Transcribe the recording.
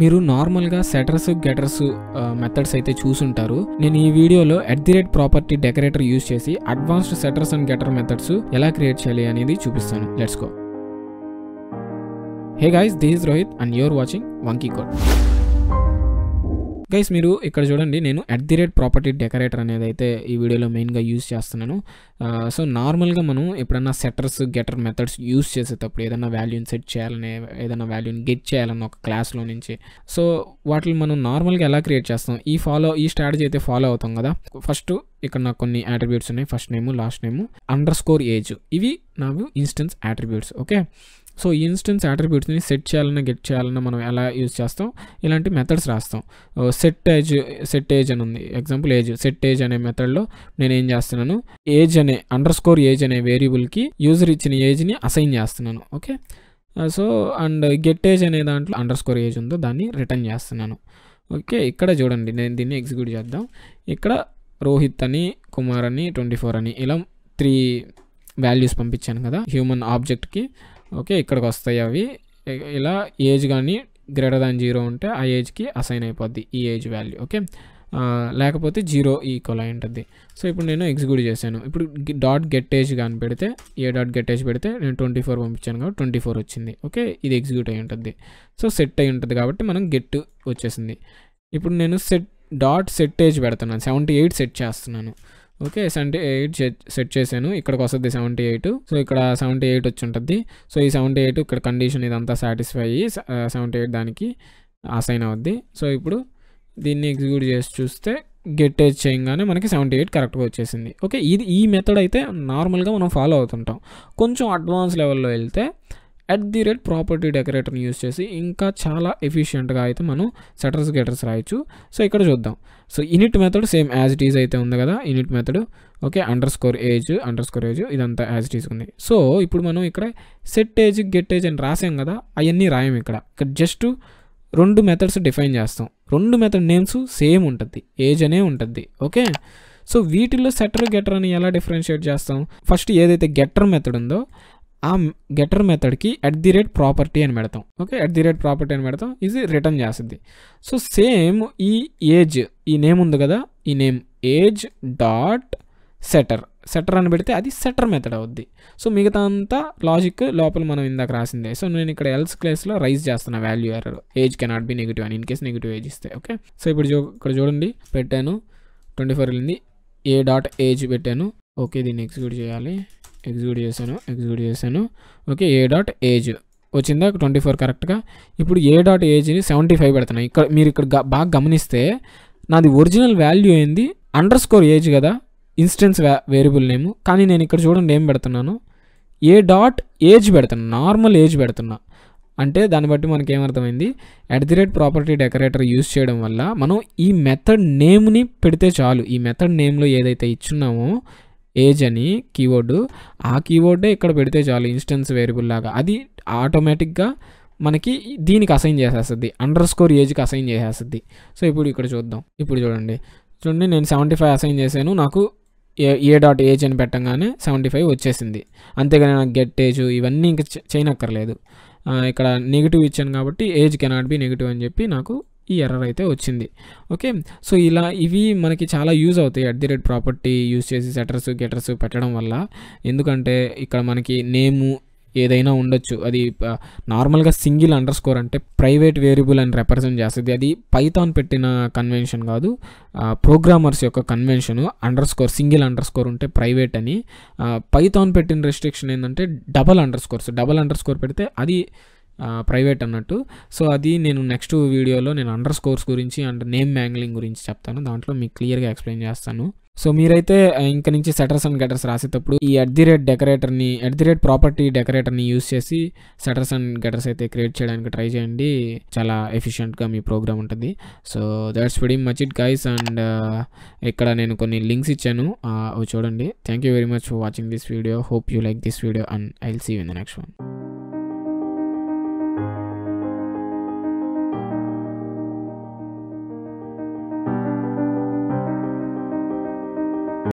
మీరు నార్మల్గా setters getters methods అయితే చూసుంటారు నేను ఈ వీడియోలో at the rate property decorator use చేసి advanced setters and getter methods ఎలా క్రియేట్ చేయాలి అనేది చూపిస్తాను let's go hey guys this Rohit and you're watching వంకీ కోడ్ గైస్ మీరు ఇక్కడ చూడండి నేను at the rate property decorator అనేది అయితే ఈ వీడియోలో మెయిన్గా యూస్ చేస్తున్నాను సో నార్మల్గా మనం ఎప్పుడన్నా సెటర్స్ గెటర్ మెథడ్స్ యూస్ చేసేటప్పుడు ఏదైనా వాల్యూని సెట్ చేయాలని ఏదైనా వాల్యూని గెట్ చేయాలని ఒక క్లాస్లో నుంచి సో వాటిని మనం నార్మల్గా ఎలా క్రియేట్ చేస్తాం ఈ ఫాలో ఈ స్ట్రాటజీ అయితే ఫాలో అవుతాం కదా ఫస్ట్ ఇక్కడ నాకు కొన్ని యాట్రిబ్యూట్స్ ఉన్నాయి first name last name underscore age ఇవి నాకు ఇన్స్టెన్స్ యాట్రిబ్యూట్స్ ఓకే సో ఈ ఇన్స్టెన్స్ అట్రిబ్యూట్స్ని సెట్ చేయాలన్నా గెట్ చేయాలన్నా మనం ఎలా యూజ్ చేస్తాం ఇలాంటి మెథడ్స్ రాస్తాం సెట్ ఏజ్ సెట్ ఏజ్ అని ఉంది ఎగ్జాంపుల్ ఏజ్ సెట్ ఏజ్ అనే మెథడ్లో నేను ఏం చేస్తున్నాను ఏజ్ అనే అండర్ స్కోర్ ఏజ్ అనే వేరియబుల్కి యూజర్ ఇచ్చిన ఏజ్ని అసైన్ చేస్తున్నాను okay so and get age అనే దాంట్లో అండర్ స్కోర్ ఏజ్ ఉందో దాన్ని రిటర్న్ చేస్తున్నాను ఓకే ఇక్కడ చూడండి నేను దీన్ని ఎగ్జిక్యూట్ చేద్దాం ఇక్కడ రోహిత్ అని కుమార్ అని ట్వంటీ ఫోర్ అని ఇలా త్రీ వాల్యూస్ పంపించాను కదా హ్యూమన్ ఆబ్జెక్ట్కి ఓకే ఇక్కడికి వస్తాయి అవి ఇలా ఏజ్ కానీ గ్రేటర్ దాన్ జీరో ఉంటే ఆ ఏజ్కి అసైన్ అయిపోద్ది ఈ ఏజ్ వాల్యూ ఓకే లేకపోతే జీరో ఈక్వల్ అయి ఉంటుంది సో ఇప్పుడు నేను ఎగ్జిక్యూట్ చేశాను ఇప్పుడు డాట్ గెట్ ఏజ్ కానీ పెడితే ఏ డాట్ గెట్ ఏజ్ పెడితే నేను ట్వంటీ ఫోర్ పంపించాను కాబట్టి ట్వంటీ ఫోర్ వచ్చింది ఓకే ఇది ఎగ్జిక్యూట్ అయి ఉంటుంది సో సెట్ అయి ఉంటుంది కాబట్టి మనం గెట్ వచ్చేసింది ఇప్పుడు నేను సెట్ డాట్ సెట్ ఏజ్ పెడుతున్నాను సెవెంటీ ఎయిట్ సెట్ చేస్తున్నాను ఓకే సెవెంటీ ఎయిట్ సెట్ చేశాను ఇక్కడికి వస్తుంది సెవెంటీ ఎయిట్ సో ఇక్కడ సెవెంటీ ఎయిట్ వచ్చి ఉంటుంది సో ఈ సెవెంటీ ఎయిట్ ఇక్కడ కండిషన్ ఇదంతా సాటిస్ఫై అయ్యి సెవెంటీ ఎయిట్ దానికి అసైన్ అవుద్ది సో ఇప్పుడు దీన్ని ఎగ్జిక్యూట్ చేసి చూస్తే గెట్ ఏజ్ చేయగానే మనకి సెవెంటీ ఎయిట్ కరెక్ట్గా వచ్చేసింది ఓకే ఇది ఈ మెథడ్ అయితే నార్మల్గా మనం ఫాలో అవుతుంటాం కొంచెం అడ్వాన్స్ లెవెల్లో వెళ్తే అట్ ది రేట్ ప్రాపర్టీ డెకరేటర్ని యూస్ చేసి ఇంకా చాలా ఎఫిషియెంట్గా అయితే మనం సెటర్స్ గెటర్స్ రాయొచ్చు సో ఇక్కడ చూద్దాం so init method same as it is అయితే ఉంది కదా init method okay underscore age underscore age ఇదంతా యాజ్ ఇట్ ఈజ్ ఉంది సో ఇప్పుడు మనం ఇక్కడ సెట్ ఏజ్ గెట్ ఏజ్ అని రాసాం కదా అవన్నీ రాయం ఇక్కడ ఇక్కడ జస్ట్ రెండు మెథడ్స్ డిఫైన్ చేస్తాం రెండు మెథడ్ నేమ్స్ సేమ్ ఉంటుంది ఏజ్ అనే ఉంటుంది ఓకే సో వీటిల్లో సెటర్ గెటర్ అని ఎలా డిఫరెన్షియేట్ చేస్తాం ఫస్ట్ ఏదైతే గెటర్ మెథడ్ ఉందో ఆ గెటర్ మెథడ్కి అట్ ది రేట్ ప్రాపర్టీ అని పెడతాం okay at the rate property అని పెడతాం ఇది రిటర్న్ చేస్తుంది సో సేమ్ ఈ ఏజ్ ఈ నేమ్ ఉంది కదా ఈ name age dot setter setter అని పెడితే అది సెటర్ మెథడ్ అవుద్ది సో మిగతా అంతా లాజిక్ లోపల మనం ఇందాక రాసిందే సో నేను ఇక్కడ ఎల్స్ క్లేస్లో రైజ్ చేస్తున్నా value error age cannot be negative అని ఇన్ కేస్ నెగిటివ్ ఏజ్ ఇస్తే ఓకే సో ఇప్పుడు ఇక్కడ చూడండి పెట్టాను ట్వంటీ ఫోర్ వెళ్ళింది ఏ డాట్ ఏజ్ పెట్టాను ఓకే దీన్ని ఎగ్జిక్యూట్ చేయాలి ఎగ్జిక్యూట్ చేశాను ఎగ్జిక్యూట్ చేశాను ఓకే ఏ డాట్ ఏజ్ వచ్చిందా ట్వంటీ ఫోర్ కరెక్ట్గా ఇప్పుడు ఏ డాట్ ఏజ్ని సెవెంటీ ఫైవ్ పెడుతున్నాను ఇక్కడ మీరు ఇక్కడ బాగా గమనిస్తే నాది ఒరిజినల్ వాల్యూ ఏంది అండర్ స్కోర్ ఏజ్ కదా ఇన్స్టెన్స్ వేరియబుల్ నేమ్ కానీ నేను ఇక్కడ చూడండి ఏం పెడుతున్నాను ఏ డాట్ ఏజ్ పెడుతున్నా నార్మల్ ఏజ్ పెడుతున్నా అంటే దాన్ని బట్టి మనకి ఏమర్థమైంది at the rate property decorator use చేయడం వల్ల మనం ఈ మెథడ్ నేమ్ని పెడితే చాలు ఈ మెథడ్ నేమ్లో ఏదైతే ఇచ్చున్నామో ఏజ్ అని కీవర్డు ఆ కీవర్డే ఇక్కడ పెడితే చాలు ఇన్స్టెన్స్ వేరియబుల్ లాగా అది ఆటోమేటిక్గా మనకి దీనికి అసైన్ చేసేస్తుంది అండర్ స్కోర్ ఏజ్కి అసైన్ చేసేస్తుంది సో ఇప్పుడు ఇక్కడ చూద్దాం ఇప్పుడు చూడండి చూడండి నేను సెవెంటీ ఫైవ్ అసైన్ చేశాను నాకు ఏ ఏ డాట్ ఏజ్ అని పెట్టంగానే సెవెంటీ ఫైవ్ వచ్చేసింది అంతేగాని నాకు గెట్ ఏజ్ ఇవన్నీ ఇంకా చేయనక్కర్లేదు ఇక్కడ నెగిటివ్ ఇచ్చాను కాబట్టి ఏజ్ కెనాట్ బి నెగిటివ్ అని చెప్పి నాకు ఈ ఎర్రర్ అయితే వచ్చింది ఓకే సో ఇలా ఇవి మనకి చాలా యూజ్ అవుతాయి at the rate property use చేసి సెటర్స్ గెటర్స్ పెట్టడం వల్ల ఎందుకంటే ఇక్కడ మనకి నేము ఏదైనా ఉండొచ్చు అది నార్మల్గా సింగిల్ అండర్ స్కోర్ అంటే ప్రైవేట్ వేరియబుల్ అని రిప్రజెంట్ చేస్తుంది అది పైథాన్ పెట్టిన కన్వెన్షన్ కాదు ప్రోగ్రామర్స్ యొక్క convention underscore single underscore ఉంటే ప్రైవేట్ అని పైథాన్ పెట్టిన రెస్ట్రిక్షన్ ఏంటంటే double underscores double underscore పెడితే అది ప్రైవేట్ అన్నట్టు సో అది నేను నెక్స్ట్ వీడియోలో నేను అండర్ స్కోర్స్ గురించి అండ్ నేమ్ మ్యాంగ్లింగ్ గురించి చెప్తాను దాంట్లో మీకు క్లియర్గా ఎక్స్ప్లెయిన్ చేస్తాను సో మీరైతే ఇంక నుంచి సెటర్స్ అండ్ గటర్స్ రాసేటప్పుడు ఈ ఎట్ ది రేట్ డెకరేటర్ని ఎట్ ది రేట్ ప్రాపర్టీ డెకరేటర్ని యూస్ చేసి సెటర్స్ అండ్ గటర్స్ అయితే క్రియేట్ చేయడానికి ట్రై చేయండి చాలా ఎఫిషియెంట్గా మీ ప్రోగ్రామ్ ఉంటుంది so that's very much it guys and ఇక్కడ నేను కొన్ని లింక్స్ ఇచ్చాను చూడండి thank you very much for watching this video hope you like this video and I'll see in the next one